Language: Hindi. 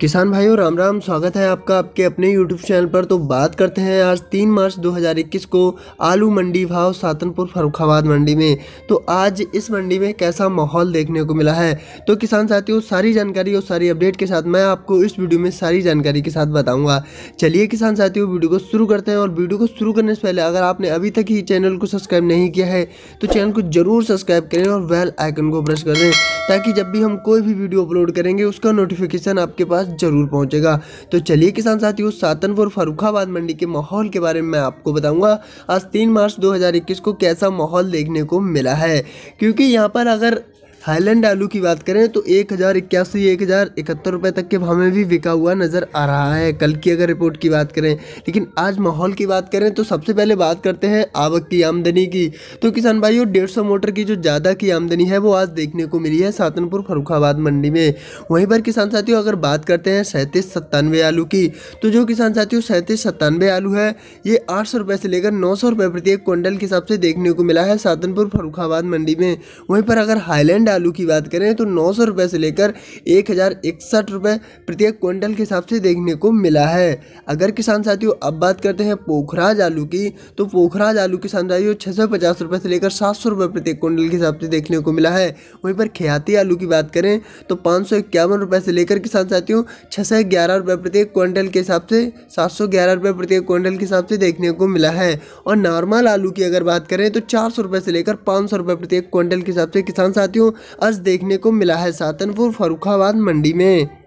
किसान भाइयों राम राम स्वागत है आपका आपके अपने YouTube चैनल पर तो बात करते हैं आज 3 मार्च 2021 को आलू मंडी भाव सातनपुर फरुखाबाद मंडी में तो आज इस मंडी में कैसा माहौल देखने को मिला है तो किसान साथियों सारी जानकारी और सारी अपडेट के साथ मैं आपको इस वीडियो में सारी जानकारी के साथ बताऊँगा चलिए किसान साथियों वीडियो को शुरू करते हैं और वीडियो को शुरू करने से पहले अगर आपने अभी तक ही चैनल को सब्सक्राइब नहीं किया है तो चैनल को ज़रूर सब्सक्राइब करें और वेल आइकन को प्रेस कर दें ताकि जब भी हम कोई भी वीडियो अपलोड करेंगे उसका नोटिफिकेशन आपके पास पास जरूर पहुंचेगा तो चलिए किसान साथियों सातनपुर फरुखाबाद मंडी के माहौल के बारे में मैं आपको बताऊंगा आज तीन मार्च 2021 को कैसा माहौल देखने को मिला है क्योंकि यहाँ पर अगर थाईलैंड आलू की बात करें तो एक हज़ार इक्यासी एक हज़ार इकहत्तर रुपये तक के भाव में भी बिका हुआ नज़र आ रहा है कल की अगर रिपोर्ट की बात करें लेकिन आज माहौल की बात करें तो सबसे पहले बात करते हैं आवक की आमदनी की तो किसान भाइयों डेढ़ सौ मोटर की जो ज़्यादा की आमदनी है वो आज देखने को मिली है सातनपुर फरुखाबाद मंडी में वहीं पर किसान साथियों अगर बात करते हैं सैंतीस सत्तानवे आलू की तो जो किसान साथियों सैंतीस सत्तानवे आलू है ये आठ सौ रुपये से लेकर नौ सौ रुपये प्रत्येक क्विंटल के हिसाब से देखने को मिला है सातनपुर फरुखाबाद मंडी में वहीं पर अगर हाईलैंड आलू की बात करें तो नौ सौ रुपये से लेकर एक हज़ार इकसठ रुपये प्रत्येक क्विंटल के हिसाब से देखने को मिला है अगर किसान साथियों अब बात करते हैं पोखराज आलू की तो पोखराज आलू किसान साथियों छः सौ पचास रुपये से लेकर सात सौ रुपये प्रत्येक क्विंटल के हिसाब से देखने को मिला है वहीं पर ख्याति आलू की बात करें तो पाँच सौ इक्यावन रुपये से लेकर किसान साथियों छः सौ ग्यारह रुपये प्रत्येक क्विंटल के हिसाब से सात सौ ग्यारह रुपये प्रत्येक क्विंटल के हिसाब से देखने को मिला है और नॉर्मल आलू की अगर बात करें तो चार सौ रुपये से लेकर पाँच सौ रुपये प्रत्येक क्विंटल के हिसाब से किसान साथियों आज देखने को मिला है सातनपुर फरुखाबाद मंडी में